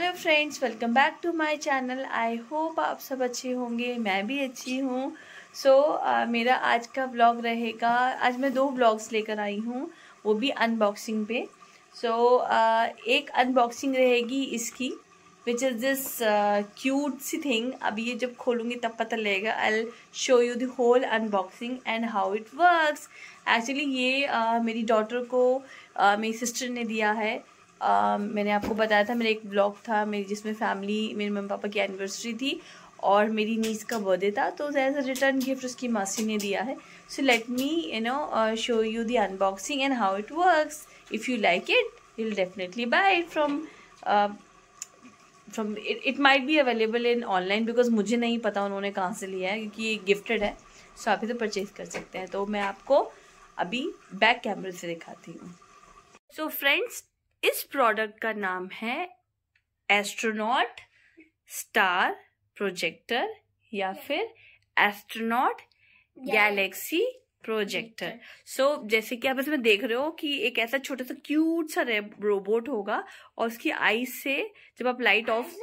Hello friends welcome back to my channel I hope आप सब अच्छे होंगे मैं भी अच्छी हूँ सो so, uh, मेरा आज का ब्लॉग रहेगा आज मैं दो ब्लॉग्स लेकर आई हूँ वो भी अनबॉक्सिंग पे सो so, uh, एक अनबॉक्सिंग रहेगी इसकी विच इज़ दिस क्यूट सी थिंग अब ये जब खोलूँगी तब पता लगेगा I show you the whole unboxing and how it works actually ये uh, मेरी डॉटर को uh, मेरी सिस्टर ने दिया है आ, um, मैंने आपको बताया था मेरा एक ब्लॉग था मेरी जिसमें फैमिली मेरे मम्मी पापा की एनिवर्सरी थी और मेरी नीस का बर्थडे था तो एज अ रिटर्न गिफ्ट उसकी मासी ने दिया है so let me you know show you the unboxing and how it work if you like it you'll definitely buy from from it might be available in online because मुझे नहीं पता उन्होंने कहाँ से लिया है क्योंकि ये गिफ्टेड है सो आप इसे परचेज़ तो कर सकते हैं तो मैं आपको अभी बैक कैमरे से दिखाती हूँ सो फ्रेंड्स इस प्रोडक्ट का नाम है एस्ट्रोनॉट स्टार प्रोजेक्टर या फिर एस्ट्रोनॉट गैलेक्सी प्रोजेक्टर सो जैसे कि आप इसमें देख रहे हो कि एक ऐसा छोटा सा क्यूट सा रोबोट होगा और उसकी आई से जब आप लाइट ऑफ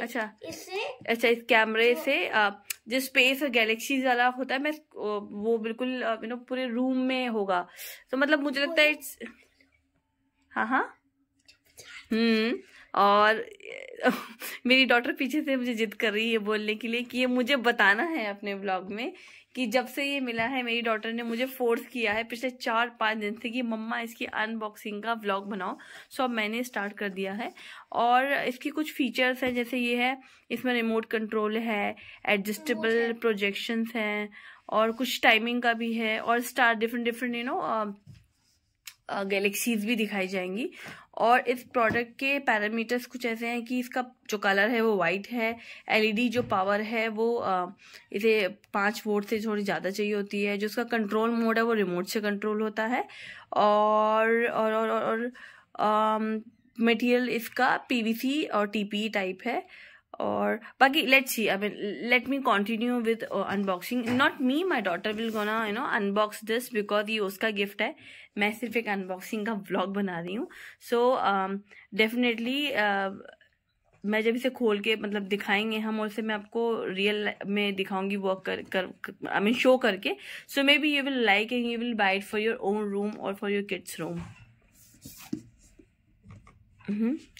अच्छा इसे, अच्छा इस कैमरे से जो स्पेस और गैलेक्सी वाला होता है मैं वो बिल्कुल यू नो पूरे रूम में होगा तो मतलब मुझे लगता है इट्स तो हाँ हाँ हम्म और मेरी डॉटर पीछे से मुझे जिद कर रही है बोलने के लिए कि ये मुझे बताना है अपने ब्लॉग में कि जब से ये मिला है मेरी डॉटर ने मुझे फोर्स किया है पिछले चार पाँच दिन से कि मम्मा इसकी अनबॉक्सिंग का व्लॉग बनाओ सो अब मैंने स्टार्ट कर दिया है और इसकी कुछ फीचर्स हैं जैसे ये है इसमें रिमोट कंट्रोल है एडजस्टेबल अच्छा। प्रोजेक्शंस हैं और कुछ टाइमिंग का भी है और star different different you know galaxies भी दिखाई जाएंगी और इस प्रोडक्ट के पैरामीटर्स कुछ ऐसे हैं कि इसका जो कलर है वो वाइट है एलईडी जो पावर है वो इसे पाँच वोट से थोड़ी ज़्यादा चाहिए होती है जो इसका कंट्रोल मोड है वो रिमोट से कंट्रोल होता है और और और, और, और मटेरियल इसका पीवीसी और टीपी टाइप है और बाकी let's see I mean let me continue with unboxing not me my daughter will gonna you know unbox this because ये उसका गिफ्ट है मैं सिर्फ एक अनबॉक्सिंग का ब्लॉग बना रही हूँ सो डेफिनेटली um, uh, मैं जब इसे खोल के मतलब दिखाएंगे हम और इसे मैं आपको रियल में दिखाऊंगी वर्क कर कर आई मीन शो करके so maybe you will like and you will buy it for your own room और फॉर योर किड्स रूम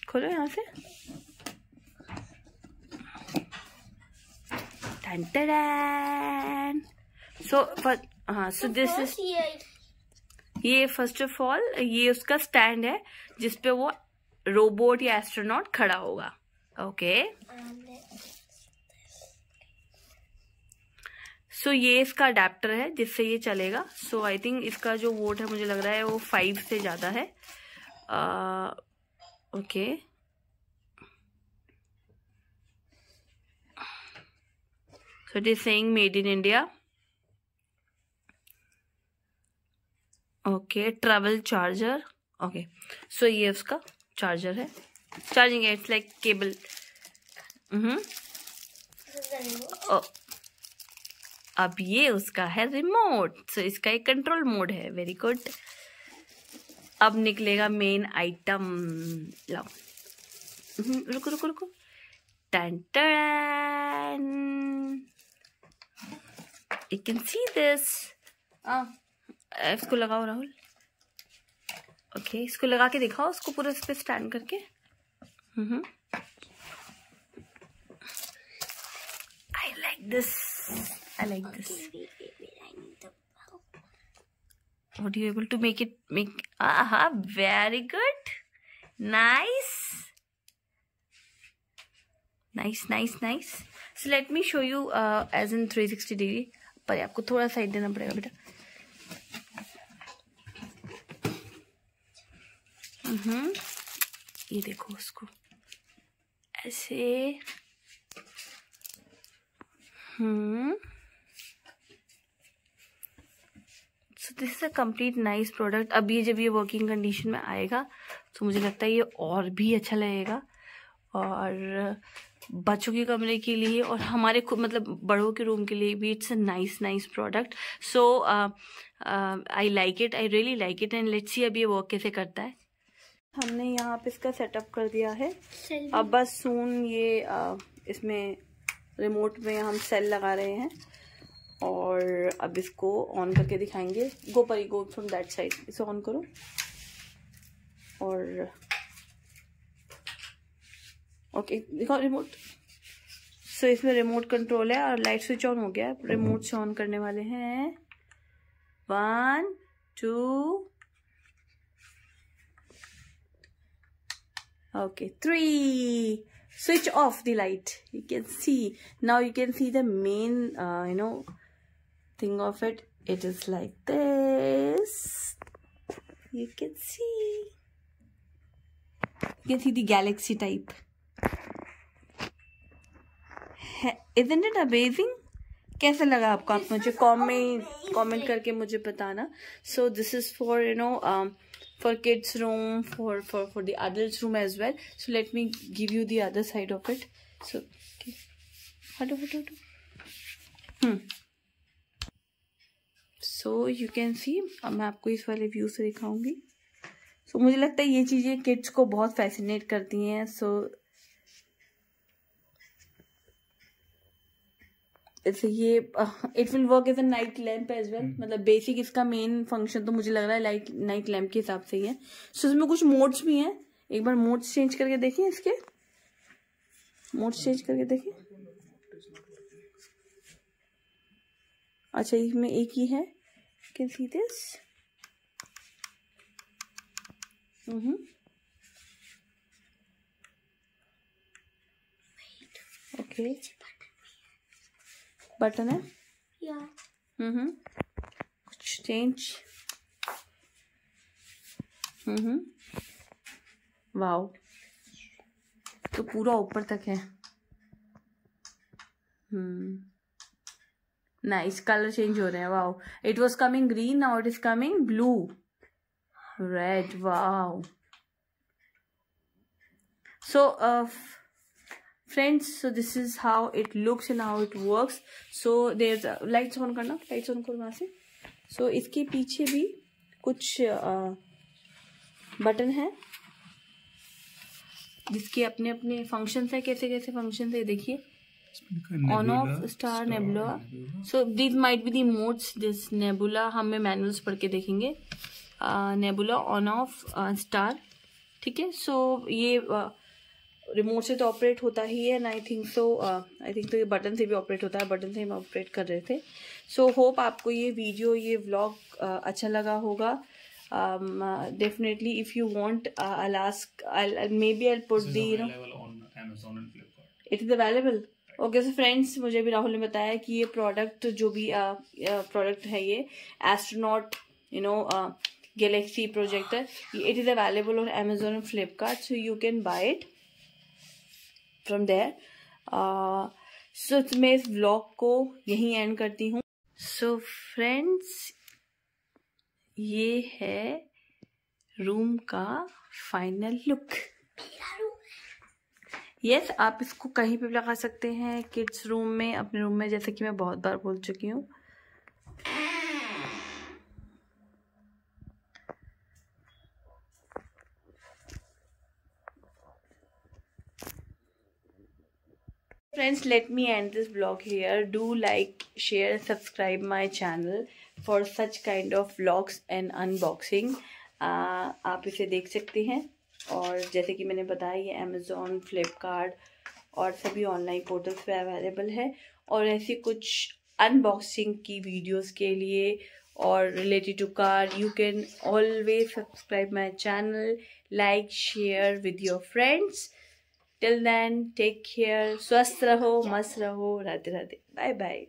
खोलो यहाँ से And ta -da! So, but uh, so this is ये first of all ये उसका stand है जिसपे वो रोबोट या एस्ट्रोनॉट खड़ा होगा ओके सो ये इसका अडेप्टर है जिससे ये चलेगा सो आई थिंक इसका जो वोट है मुझे लग रहा है वो फाइव से ज़्यादा है okay uh, okay. So it is saying made in India. Okay travel charger okay so ये उसका चार्जर है चार्जिंग है इट्स लाइक केबल अब ये उसका है रिमोट सो so इसका एक कंट्रोल मोड है वेरी गुड अब निकलेगा मेन आइटम लाओ mm-hmm. रुको रुको रुको टन you can see this oh. इसको लगाओ राहुल ओके okay, इसको लगा के दिखाओ उसको पूरा इस पर स्टैंड करके I like this I like this What you able to make it make? Aha, very good, nice, nice, nice, nice. So let me show you uh, as in 360 degree. पर आपको थोड़ा साइड देना पड़ेगा बेटा हम्म, ये देखो उसको ऐसे hmm so this is a complete nice product अब ये जब ये वर्किंग कंडीशन में आएगा तो मुझे लगता है ये और भी अच्छा लगेगा और बच्चों के कमरे के लिए और हमारे खुद मतलब बड़ों के रूम के लिए भी it's a nice nice product so I like it I really like it and let's see अब ये वर्क कैसे करता है हमने यहाँ पे इसका सेटअप कर दिया है अब बस सून ये आ, uh, इसमें रिमोट में हम सेल लगा रहे हैं और अब इसको ऑन करके दिखाएंगे गो परी गो फ्रॉम दैट साइड इसे ऑन करो और ओके देखो रिमोट सो इसमें रिमोट कंट्रोल है और लाइट स्विच ऑन हो गया रिमोट से ऑन करने वाले हैं one two okay three switch off the light you can see now you can see the main you know thing of it it is like this you can see you can see the galaxy type isn't it amazing कैसे लगा आपको आप मुझे comment comment करके मुझे बताना so this is for you know for kids room for for for the adult room as well so let me give you the other side of it so हटो हटो हटो सो यू कैन सी अब मैं आपको इस वाले व्यू से दिखाऊंगी सो so, मुझे लगता है ये चीज़ें किड्स को बहुत फैसिनेट करती हैं सो so, ये it will work as a night lamp as well मतलब बेसिक इसका मेन फंक्शन तो मुझे लग रहा है लाइट नाइट लैम्प के हिसाब से ही है सो इसमें कुछ मोड्स भी हैं एक बार मोड्स चेंज करके देखिए इसके मोड्स चेंज करके देखिए अच्छा इसमें एक ही है can see this okay button है हम्म हम्म कुछ चेंज हम्म हम्म वाओ तो पूरा ऊपर तक है हम्म नाइस कलर चेंज हो रहे हैं wow it was coming green now it is coming blue red wow so friends so this is how it looks and how it work so the lights on करना lights on करो वहाँ से सो इसके पीछे भी कुछ बटन है जिसके अपने अपने फंक्शन है कैसे कैसे फंक्शन है देखिए on off star nebula so this might be the modes this nebula हमें मैनुअल्स पढ़ के देखेंगे नेबुला ऑन ऑफ स्टार ठीक है सो ये रिमोट से तो ऑपरेट होता ही है and I think so I think तो ये बटन से भी ऑपरेट होता है बटन से हम ऑपरेट कर रहे थे सो so, होप आपको ये वीडियो ये व्लॉग uh, अच्छा लगा होगा डेफिनेटली इफ़ यू वॉन्ट अलास्क maybe I put the no it is available okay so friends मुझे भी राहुल ने बताया कि ये प्रोडक्ट जो भी प्रोडक्ट uh, uh, है ये astronaut you know galaxy projector it is available on Amazon and Flipkart so you can buy it from there so मैं इस ब्लॉग को यहीं एंड करती हूँ सो फ्रेंड्स ये है रूम का फाइनल लुक यस yes, आप इसको कहीं पे भी लगा सकते हैं किड्स रूम में अपने रूम में जैसे कि मैं बहुत बार बोल चुकी हूँ friends let me end this vlog here do like share and subscribe my channel for such kind of vlogs and unboxing uh, आप इसे देख सकते हैं और जैसे कि मैंने बताया ये अमेज़ोन फ्लिपकार्ट और सभी ऑनलाइन पोर्टल्स पे अवेलेबल है और ऐसी कुछ अनबॉक्सिंग की वीडियोस के लिए or related to car you can always subscribe my channel like share with your friends till then take care स्वस्थ रहो मस्त रहो राधे राधे बाय बाय